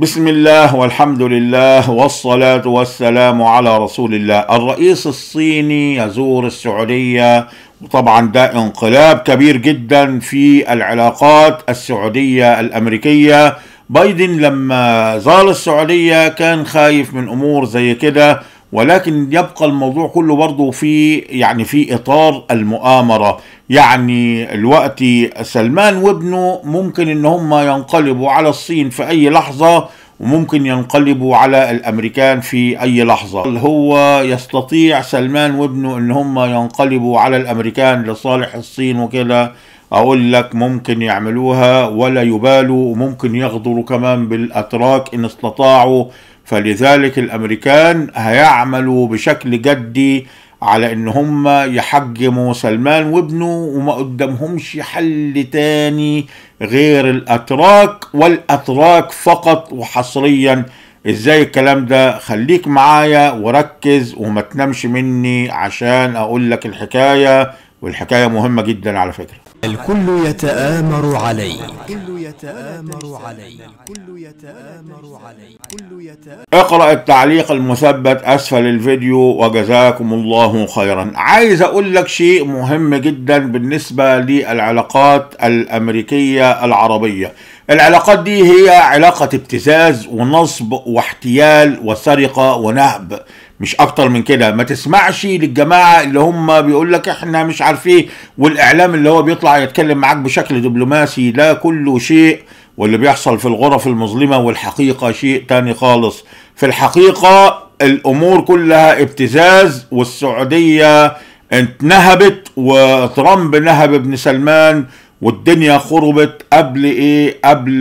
بسم الله والحمد لله والصلاة والسلام على رسول الله الرئيس الصيني يزور السعودية وطبعا ده انقلاب كبير جدا في العلاقات السعودية الأمريكية بايدن لما زار السعودية كان خايف من أمور زي كده ولكن يبقى الموضوع كله برضه في يعني في اطار المؤامره يعني الوقت سلمان وابنه ممكن ان هم ينقلبوا على الصين في اي لحظه وممكن ينقلبوا على الامريكان في اي لحظه اللي هو يستطيع سلمان وابنه ان هم ينقلبوا على الامريكان لصالح الصين وكده اقول لك ممكن يعملوها ولا يبالوا وممكن يغدروا كمان بالاتراك ان استطاعوا فلذلك الامريكان هيعملوا بشكل جدي على ان هم يحجموا سلمان وابنه وما قدامهمش حل تاني غير الاتراك والاتراك فقط وحصريا ازاي الكلام ده خليك معايا وركز وما تنامش مني عشان اقول لك الحكايه والحكايه مهمه جدا على فكره الكل يتآمر عليك الكل يتآمر عليك الكل يتآمر عليك كل يتآمر اقرأ التعليق المثبت أسفل الفيديو وجزاكم الله خيرا عايز أقول لك شيء مهم جدا بالنسبة للعلاقات الأمريكية العربية العلاقات دي هي علاقة ابتزاز ونصب واحتيال وسرقة ونهب مش اكتر من كده ما تسمعش للجماعه اللي هم بيقول لك احنا مش عارفين والاعلام اللي هو بيطلع يتكلم معاك بشكل دبلوماسي لا كله شيء واللي بيحصل في الغرف المظلمه والحقيقه شيء تاني خالص في الحقيقه الامور كلها ابتزاز والسعوديه انتنهبت وترامب نهب ابن سلمان والدنيا خربت قبل ايه قبل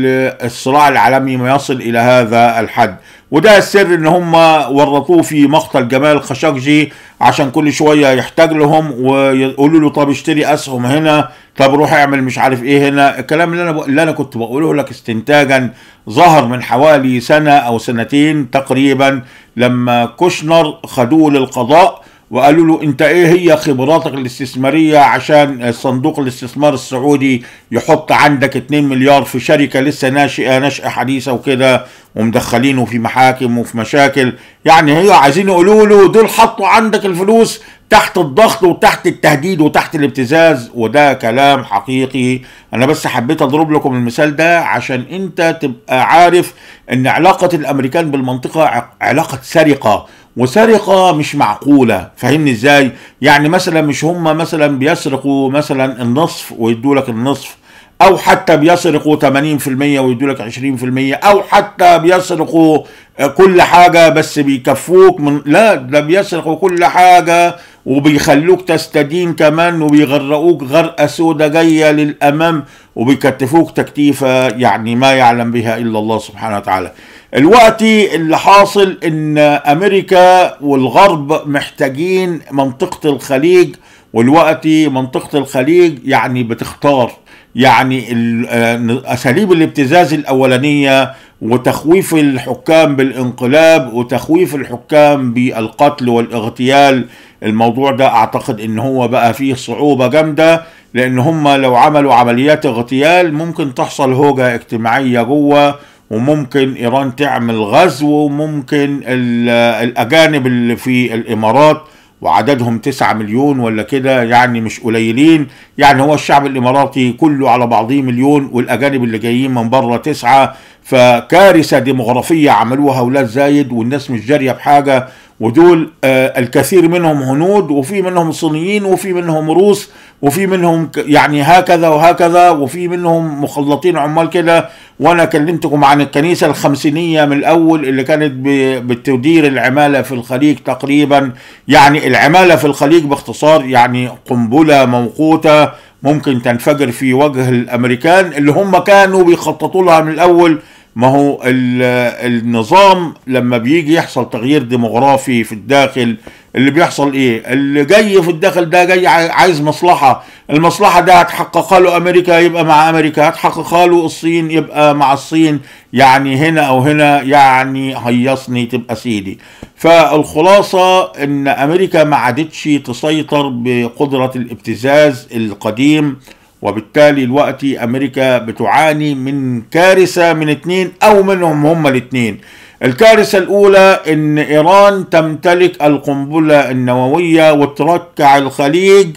الصراع العالمي ما يصل الى هذا الحد وده السر ان هم ورطوه في مقتل جمال خشقجي عشان كل شويه يحتاج لهم ويقولوا له طب اشتري اسهم هنا طب روح اعمل مش عارف ايه هنا الكلام اللي انا ب... اللي انا كنت بقوله لك استنتاجا ظهر من حوالي سنه او سنتين تقريبا لما كوشنر خدوه للقضاء وقالوا له انت ايه هي خبراتك الاستثمارية عشان صندوق الاستثمار السعودي يحط عندك 2 مليار في شركة لسه ناشئة نشأة حديثة وكده ومدخلينه في محاكم وفي مشاكل يعني هي عايزين يقولوا له دول حطوا عندك الفلوس تحت الضغط وتحت التهديد وتحت الابتزاز وده كلام حقيقي انا بس حبيت اضرب لكم المثال ده عشان انت تبقى عارف ان علاقة الامريكان بالمنطقة علاقة سرقة وسرقة مش معقولة فاهمني ازاي يعني مثلا مش هم مثلا بيسرقوا مثلا النصف ويدوا لك النصف او حتى بيسرقوا 80% ويدوا لك 20% او حتى بيسرقوا كل حاجة بس بيكفوك من لا ده بيسرقوا كل حاجة وبيخلوك تستدين كمان وبيغرقوك غرقة سودة جاية للأمام وبيكتفوك تكتيفة يعني ما يعلم بها إلا الله سبحانه وتعالى الوقت اللي حاصل ان امريكا والغرب محتاجين منطقة الخليج والوقت منطقة الخليج يعني بتختار يعني آه، اساليب الابتزاز الاولانية وتخويف الحكام بالانقلاب وتخويف الحكام بالقتل والاغتيال الموضوع ده اعتقد ان هو بقى فيه صعوبة جامدة لان هم لو عملوا عمليات اغتيال ممكن تحصل هوجة اجتماعية جوه وممكن ايران تعمل غزو وممكن آه، الاجانب اللي في الامارات وعددهم 9 مليون ولا كده يعني مش قليلين يعني هو الشعب الاماراتي كله على بعضيه مليون والاجانب اللي جايين من بره 9 فكارثه ديموغرافيه عملوها اولاد زايد والناس مش جاريه بحاجه ودول آه، الكثير منهم هنود وفي منهم صينيين وفي منهم روس وفي منهم يعني هكذا وهكذا وفي منهم مخلطين عمال كده وانا كلمتكم عن الكنيسه الخمسينيه من الاول اللي كانت بتدير العماله في الخليج تقريبا يعني العماله في الخليج باختصار يعني قنبله موقوته ممكن تنفجر في وجه الامريكان اللي هم كانوا بيخططوا لها من الاول ما هو النظام لما بيجي يحصل تغيير ديموغرافي في الداخل اللي بيحصل ايه اللي جاي في الداخل ده جاي عايز مصلحة المصلحة ده هتحققها له امريكا يبقى مع امريكا هتحققها له الصين يبقى مع الصين يعني هنا او هنا يعني هيصني تبقى سيدي فالخلاصة ان امريكا ما عادتش تسيطر بقدرة الابتزاز القديم وبالتالي الوقت امريكا بتعاني من كارثه من اثنين او منهم هما الاثنين الكارثه الاولى ان ايران تمتلك القنبله النوويه وتركع الخليج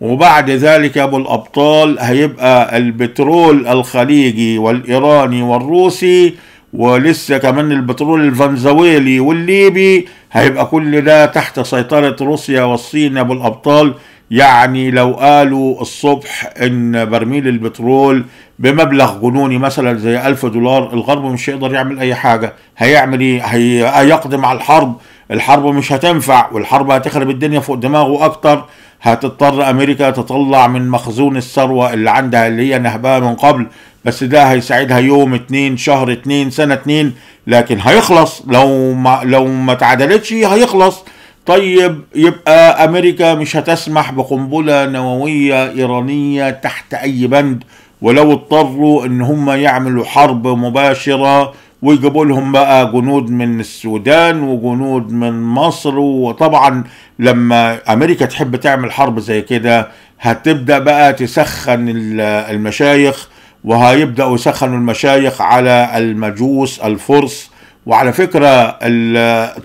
وبعد ذلك ابو الابطال هيبقى البترول الخليجي والايراني والروسي ولسه كمان البترول الفنزويلي والليبي هيبقى كل ده تحت سيطره روسيا والصين ابو الابطال يعني لو قالوا الصبح ان برميل البترول بمبلغ جنوني مثلا زي ألف دولار الغرب مش هيقدر يعمل اي حاجة هيعمل ايه هيقدم على الحرب الحرب مش هتنفع والحرب هتخرب الدنيا فوق دماغه اكتر هتضطر امريكا تطلع من مخزون الثروة اللي عندها اللي هي نهبها من قبل بس ده هيساعدها يوم اتنين شهر اتنين سنة اتنين لكن هيخلص لو ما لو ما تعادلتش هيخلص طيب يبقى امريكا مش هتسمح بقنبله نوويه ايرانيه تحت اي بند ولو اضطروا ان هم يعملوا حرب مباشره ويجيبوا لهم بقى جنود من السودان وجنود من مصر وطبعا لما امريكا تحب تعمل حرب زي كده هتبدا بقى تسخن المشايخ وهيبداوا يسخنوا المشايخ على المجوس الفرس وعلى فكرة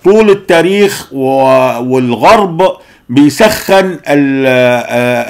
طول التاريخ والغرب بيسخن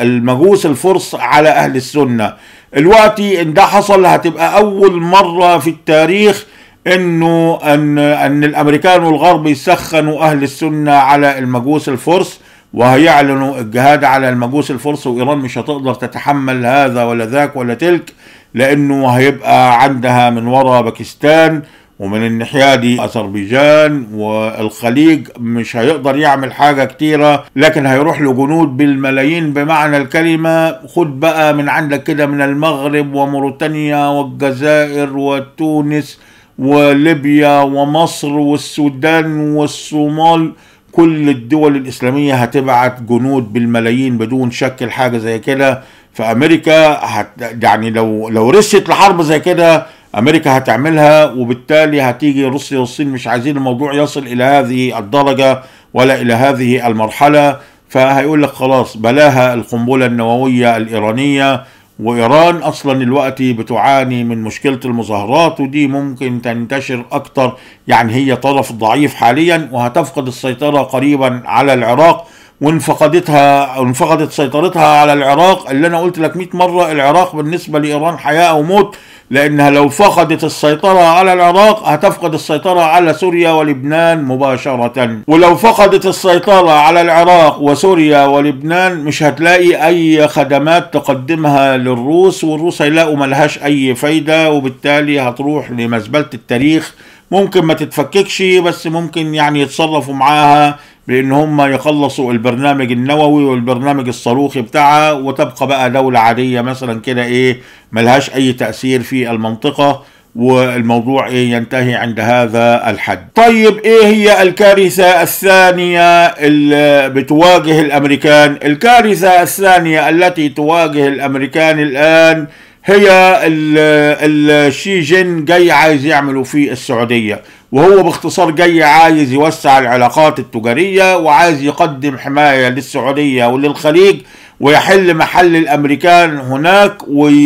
المجوس الفرس على أهل السنة الوقت ان ده حصل هتبقى أول مرة في التاريخ انه ان ان الامريكان والغرب يسخنوا اهل السنه على المجوس الفرس وهيعلنوا الجهاد على المجوس الفرس وايران مش هتقدر تتحمل هذا ولا ذاك ولا تلك لانه هيبقى عندها من وراء باكستان ومن الناحية دي أذربيجان والخليج مش هيقدر يعمل حاجة كتيرة لكن هيروح لجنود بالملايين بمعنى الكلمة خد بقى من عندك كده من المغرب وموريتانيا والجزائر وتونس وليبيا ومصر والسودان والصومال كل الدول الإسلامية هتبعت جنود بالملايين بدون شك حاجة زي كده فأمريكا هت يعني لو لو رست لحرب زي كده امريكا هتعملها وبالتالي هتيجي روسيا والصين مش عايزين الموضوع يصل الى هذه الدرجه ولا الى هذه المرحله فهيقول لك خلاص بلاها القنبله النوويه الايرانيه وايران اصلا الوقت بتعاني من مشكله المظاهرات ودي ممكن تنتشر اكتر يعني هي طرف ضعيف حاليا وهتفقد السيطره قريبا على العراق وان فقدتها وان فقدت سيطرتها على العراق اللي انا قلت لك 100 مره العراق بالنسبه لايران حياه او موت لانها لو فقدت السيطره على العراق هتفقد السيطره على سوريا ولبنان مباشره ولو فقدت السيطره على العراق وسوريا ولبنان مش هتلاقي اي خدمات تقدمها للروس والروس هيلاقوا ملهاش اي فايده وبالتالي هتروح لمزبله التاريخ ممكن ما تتفككش بس ممكن يعني يتصرفوا معاها بان هم يخلصوا البرنامج النووي والبرنامج الصاروخي بتاعها وتبقى بقى دوله عاديه مثلا كده ايه ملهاش اي تاثير في المنطقه والموضوع ايه ينتهي عند هذا الحد طيب ايه هي الكارثة الثانية اللي بتواجه الامريكان الكارثة الثانية التي تواجه الامريكان الان هي الشي جين جاي عايز يعملوا في السعودية وهو باختصار جاي عايز يوسع العلاقات التجارية وعايز يقدم حماية للسعودية وللخليج ويحل محل الامريكان هناك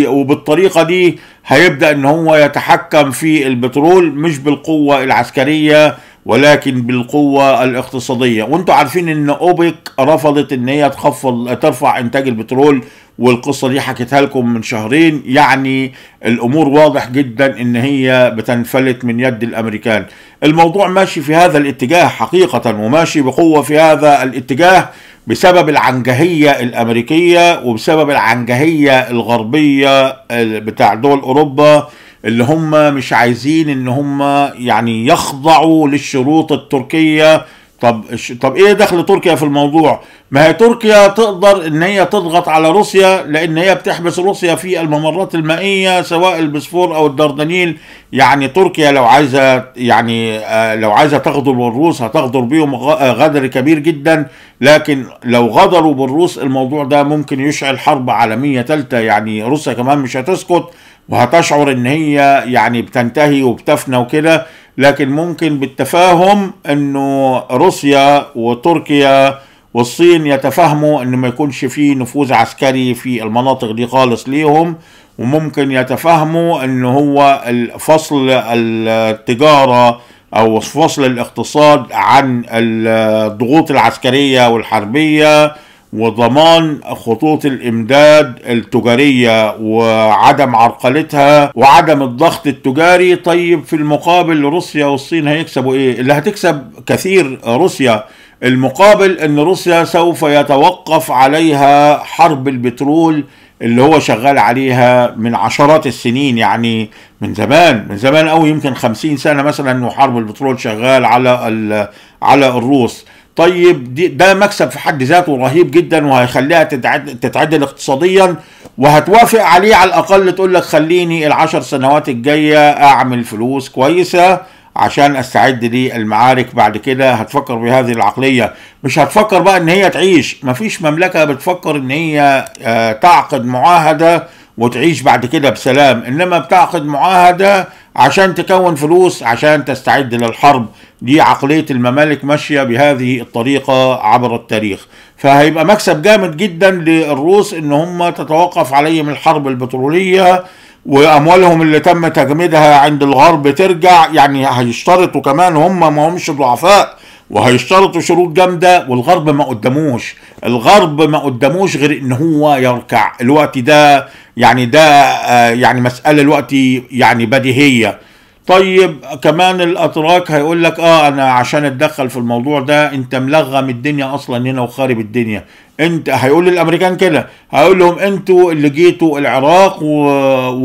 وبالطريقة دي هيبدأ ان هو يتحكم في البترول مش بالقوة العسكرية ولكن بالقوة الاقتصادية وانتوا عارفين ان اوبك رفضت ان هي تخفض ترفع انتاج البترول والقصة دي حكيتها لكم من شهرين يعني الأمور واضح جدا إن هي بتنفلت من يد الأمريكان الموضوع ماشي في هذا الاتجاه حقيقة وماشي بقوة في هذا الاتجاه بسبب العنجهية الأمريكية وبسبب العنجهية الغربية بتاع دول أوروبا اللي هم مش عايزين إن هم يعني يخضعوا للشروط التركية طب طب ايه دخل تركيا في الموضوع؟ ما هي تركيا تقدر ان هي تضغط على روسيا لان هي بتحبس روسيا في الممرات المائيه سواء البسفور او الدردنيل يعني تركيا لو عايزه يعني آه، لو عايزه تغدر بالروس هتغدر بيهم آه، غدر كبير جدا لكن لو غدروا بالروس الموضوع ده ممكن يشعل حرب عالميه ثالثه يعني روسيا كمان مش هتسكت وهتشعر ان هي يعني بتنتهي وبتفنى وكده لكن ممكن بالتفاهم انه روسيا وتركيا والصين يتفاهموا انه ما يكونش في نفوذ عسكري في المناطق دي خالص ليهم وممكن يتفاهموا انه هو فصل التجاره او فصل الاقتصاد عن الضغوط العسكريه والحربيه وضمان خطوط الامداد التجاريه وعدم عرقلتها وعدم الضغط التجاري طيب في المقابل روسيا والصين هيكسبوا ايه اللي هتكسب كثير روسيا المقابل ان روسيا سوف يتوقف عليها حرب البترول اللي هو شغال عليها من عشرات السنين يعني من زمان من زمان او يمكن خمسين سنة مثلا وحرب البترول شغال على على الروس طيب دي ده مكسب في حد ذاته رهيب جدا وهيخليها تتعدل, تتعدل اقتصاديا وهتوافق عليه على الاقل تقول لك خليني العشر سنوات الجايه اعمل فلوس كويسه عشان استعد للمعارك بعد كده هتفكر بهذه العقليه مش هتفكر بقى ان هي تعيش مفيش مملكه بتفكر ان هي آه، تعقد معاهده وتعيش بعد كده بسلام انما بتعقد معاهده عشان تكون فلوس عشان تستعد للحرب دي عقليه الممالك ماشيه بهذه الطريقه عبر التاريخ فهيبقى مكسب جامد جدا للروس ان هم تتوقف عليهم الحرب البتروليه واموالهم اللي تم تجميدها عند الغرب ترجع يعني هيشترطوا كمان هم ما همش ضعفاء وهيشترطوا شروط جامده والغرب ما قدموش الغرب ما قدموش غير ان هو يركع الوقت ده يعني ده آه، يعني مساله دلوقتي يعني بديهيه طيب كمان الاتراك هيقول لك اه انا عشان اتدخل في الموضوع ده انت ملغم الدنيا اصلا هنا وخارب الدنيا انت هيقول للامريكان كده هيقول لهم انتوا اللي جيتوا العراق و...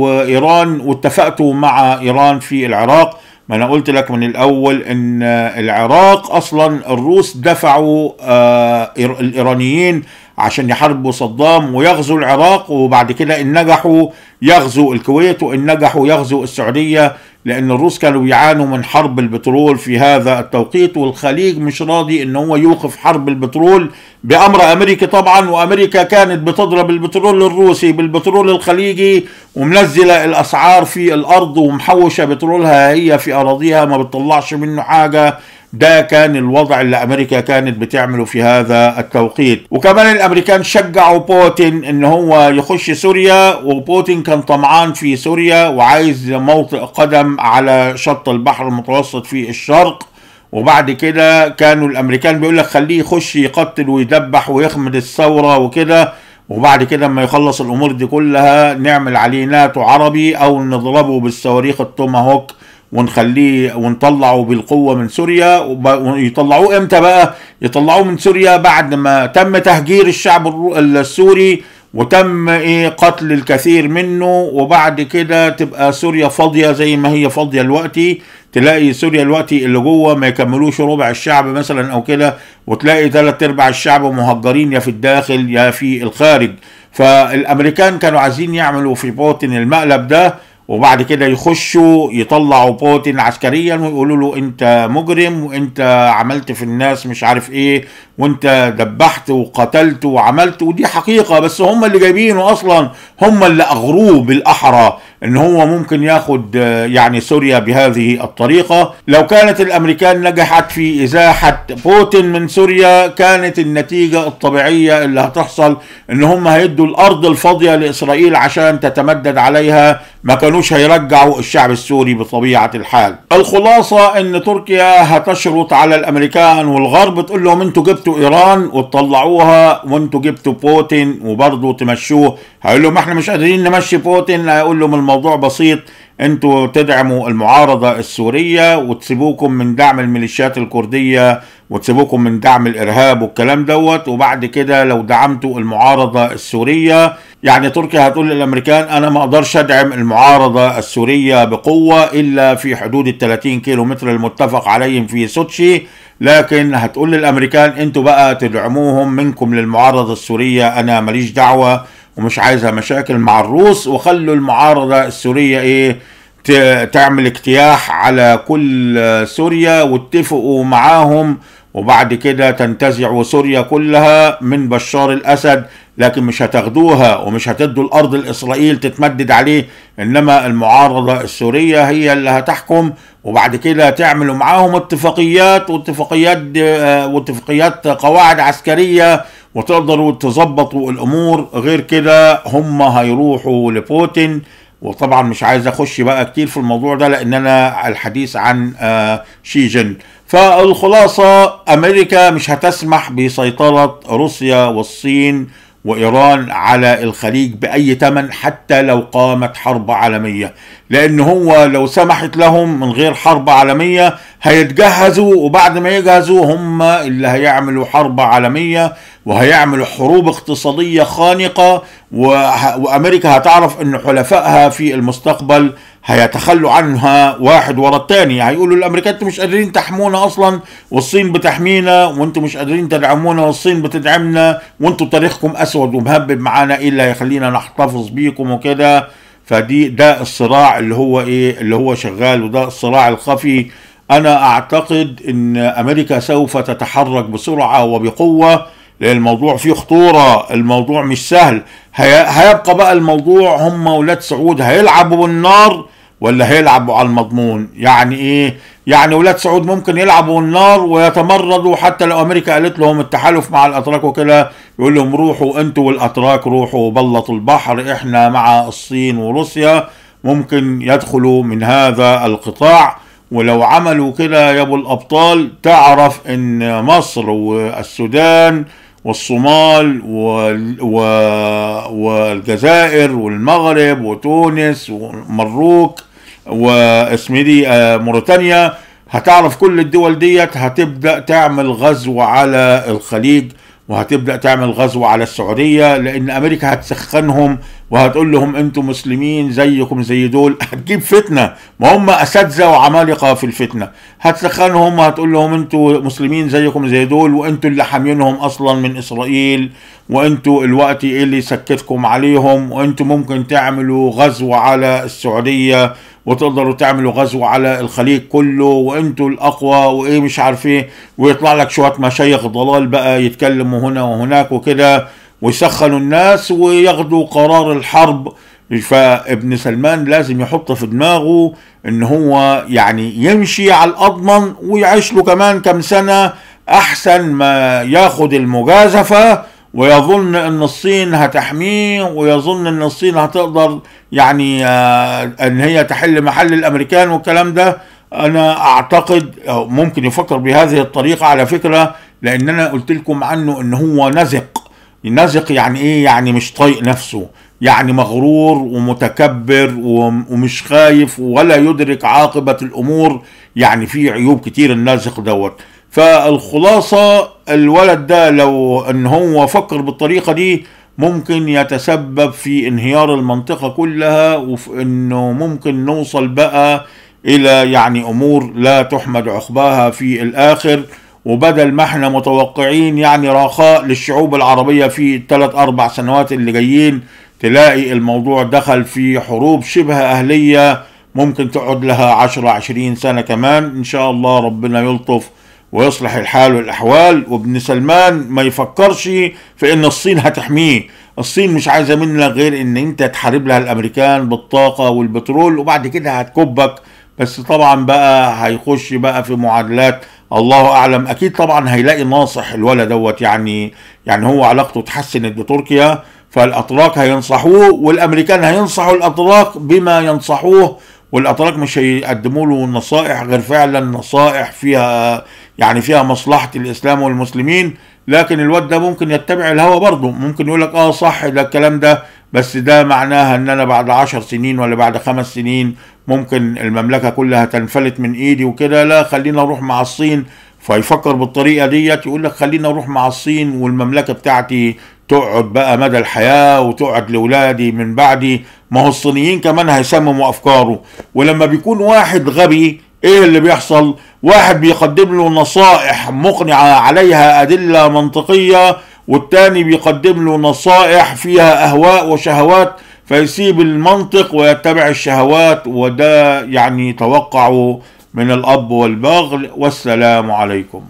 وايران واتفقتوا مع ايران في العراق ما انا قلت لك من الاول ان العراق اصلا الروس دفعوا آه الايرانيين عشان يحاربوا صدام ويغزوا العراق وبعد كده إن نجحوا يغزوا الكويت وإن نجحوا يغزوا السعودية لأن الروس كانوا بيعانوا من حرب البترول في هذا التوقيت والخليج مش راضي إن هو يوقف حرب البترول بأمر أمريكي طبعا وأمريكا كانت بتضرب البترول الروسي بالبترول الخليجي ومنزلة الأسعار في الأرض ومحوشة بترولها هي في أراضيها ما بتطلعش منه حاجة ده كان الوضع اللي امريكا كانت بتعمله في هذا التوقيت وكمان الامريكان شجعوا بوتين ان هو يخش سوريا وبوتين كان طمعان في سوريا وعايز موطئ قدم على شط البحر المتوسط في الشرق وبعد كده كانوا الامريكان بيقول لك خليه يخش يقتل ويدبح ويخمد الثوره وكده وبعد كده لما يخلص الامور دي كلها نعمل عليه ناتو عربي او نضربه بالصواريخ التوماهوك ونخليه ونطلعه بالقوة من سوريا ويطلعوه امتى بقى يطلعوه من سوريا بعد ما تم تهجير الشعب السوري وتم ايه قتل الكثير منه وبعد كده تبقى سوريا فاضيه زي ما هي فاضيه دلوقتي تلاقي سوريا دلوقتي اللي جوه ما يكملوش ربع الشعب مثلا او كده وتلاقي ثلاث ارباع الشعب مهجرين يا في الداخل يا في الخارج فالامريكان كانوا عايزين يعملوا في بوتن المقلب ده وبعد كده يخشوا يطلعوا بوتين عسكريا ويقولوا له انت مجرم وانت عملت في الناس مش عارف ايه وانت دبحت وقتلت وعملت ودي حقيقة بس هم اللي جايبينه اصلا هم اللي اغروه بالاحرى ان هو ممكن ياخد آه، يعني سوريا بهذه الطريقة لو كانت الامريكان نجحت في ازاحة بوتين من سوريا كانت النتيجة الطبيعية اللي هتحصل ان هم هيدوا الارض الفاضية لاسرائيل عشان تتمدد عليها ما كانوش هيرجعوا الشعب السوري بطبيعة الحال الخلاصة ان تركيا هتشرط على الامريكان والغرب تقول لهم انتوا جبتوا ايران وتطلعوها وانتوا جبتوا بوتين وبرضه تمشوه هيقول لهم احنا مش قادرين نمشي بوتين هيقول لهم الموضوع بسيط انتوا تدعموا المعارضة السورية وتسيبوكم من دعم الميليشيات الكردية وتسيبوكم من دعم الارهاب والكلام دوت وبعد كده لو دعمتوا المعارضة السورية يعني تركيا هتقول للامريكان انا ما اقدرش ادعم المعارضة السورية بقوة الا في حدود ال 30 كيلو متر المتفق عليهم في سوتشي لكن هتقول للامريكان انتوا بقى تدعموهم منكم للمعارضة السورية انا ماليش دعوة ومش عايزها مشاكل مع الروس وخلوا المعارضة السورية ايه تعمل اجتياح على كل سوريا واتفقوا معاهم وبعد كده تنتزعوا سوريا كلها من بشار الأسد لكن مش هتاخدوها ومش هتدوا الأرض لإسرائيل تتمدد عليه إنما المعارضة السورية هي اللي هتحكم وبعد كده تعملوا معاهم اتفاقيات واتفاقيات آه، واتفاقيات قواعد عسكرية وتقدروا تظبطوا الامور غير كده هم هيروحوا لبوتين وطبعا مش عايز اخش بقى كتير في الموضوع ده لان انا الحديث عن آه، شي جن فالخلاصه امريكا مش هتسمح بسيطره روسيا والصين وايران على الخليج باي ثمن حتى لو قامت حرب عالميه لأن هو لو سمحت لهم من غير حرب عالمية هيتجهزوا وبعد ما يجهزوا هم اللي هيعملوا حرب عالمية وهيعملوا حروب اقتصادية خانقة وأمريكا هتعرف أن حلفائها في المستقبل هيتخلوا عنها واحد ورا الثاني هيقولوا يعني الامريكان انتوا مش قادرين تحمونا اصلا والصين بتحمينا وانتوا مش قادرين تدعمونا والصين بتدعمنا وانتوا تاريخكم اسود ومهبب معانا ايه اللي هيخلينا نحتفظ بيكم وكده فدي ده الصراع اللي هو ايه اللي هو شغال وده الصراع الخفي انا اعتقد ان امريكا سوف تتحرك بسرعه وبقوه لان الموضوع فيه خطوره الموضوع مش سهل هيبقى بقى الموضوع هم ولاد سعود هيلعبوا بالنار ولا هيلعبوا على المضمون يعني ايه يعني ولاد سعود ممكن يلعبوا النار ويتمردوا حتى لو امريكا قالت لهم التحالف مع الاتراك وكده يقول لهم روحوا انتوا والاتراك روحوا بلط البحر احنا مع الصين وروسيا ممكن يدخلوا من هذا القطاع ولو عملوا كده يا ابو الابطال تعرف ان مصر والسودان والصومال والجزائر والمغرب وتونس والمروك واسميدي آه، موريتانيا هتعرف كل الدول ديت هتبدا تعمل غزو على الخليج وهتبدا تعمل غزو على السعوديه لان امريكا هتسخنهم وهتقول لهم انتم مسلمين زيكم زي دول هتجيب فتنه ما هم اساتذه وعمالقه في الفتنه هتسخنهم وهتقول لهم انتم مسلمين زيكم زي دول وانتم اللي حامينهم اصلا من اسرائيل وانتوا الوقت اللي سكتكم عليهم وانتوا ممكن تعملوا غزو على السعودية وتقدروا تعملوا غزو على الخليج كله وانتوا الاقوى وايه مش عارف ايه ويطلع لك شوية مشايخ ضلال بقى يتكلموا هنا وهناك وكده ويسخنوا الناس وياخدوا قرار الحرب فابن سلمان لازم يحط في دماغه ان هو يعني يمشي على الاضمن ويعيش له كمان كم سنه احسن ما ياخد المجازفه ويظن ان الصين هتحميه ويظن ان الصين هتقدر يعني آه، ان هي تحل محل الامريكان والكلام ده انا اعتقد ممكن يفكر بهذه الطريقه على فكره لان انا قلت لكم عنه ان هو نزق نزق يعني ايه يعني مش طايق نفسه يعني مغرور ومتكبر ومش خايف ولا يدرك عاقبه الامور يعني في عيوب كتير النازق دوت فالخلاصة الولد ده لو ان هو فكر بالطريقة دي ممكن يتسبب في انهيار المنطقة كلها وفي انه ممكن نوصل بقى الى يعني امور لا تحمد عقباها في الاخر وبدل ما احنا متوقعين يعني رخاء للشعوب العربية في الثلاث اربع سنوات اللي جايين تلاقي الموضوع دخل في حروب شبه اهلية ممكن تقعد لها عشرة عشرين سنة كمان ان شاء الله ربنا يلطف ويصلح الحال والأحوال وابن سلمان ما يفكرش في أن الصين هتحميه الصين مش عايزة منك غير أن أنت تحارب لها الأمريكان بالطاقة والبترول وبعد كده هتكبك بس طبعا بقى هيخش بقى في معادلات الله اعلم اكيد طبعا هيلاقي ناصح الولد دوت يعني يعني هو علاقته تحسنت بتركيا فالاتراك هينصحوه والامريكان هينصحوا الاتراك بما ينصحوه والاتراك مش هيقدموا له نصائح غير فعلا نصائح فيها يعني فيها مصلحة الإسلام والمسلمين لكن الواد ده ممكن يتبع الهوى برضه ممكن يقول لك اه صح ده الكلام ده بس ده معناها ان انا بعد عشر سنين ولا بعد خمس سنين ممكن المملكة كلها تنفلت من ايدي وكده لا خلينا نروح مع الصين فيفكر بالطريقة ديت يقول لك خلينا نروح مع الصين والمملكة بتاعتي تقعد بقى مدى الحياة وتقعد لولادي من بعدي ما هو الصينيين كمان هيسمموا أفكاره ولما بيكون واحد غبي ايه اللي بيحصل واحد بيقدم له نصائح مقنعة عليها أدلة منطقية والتاني بيقدم له نصائح فيها أهواء وشهوات فيسيب المنطق ويتبع الشهوات وده يعني توقعه من الأب والبغل والسلام عليكم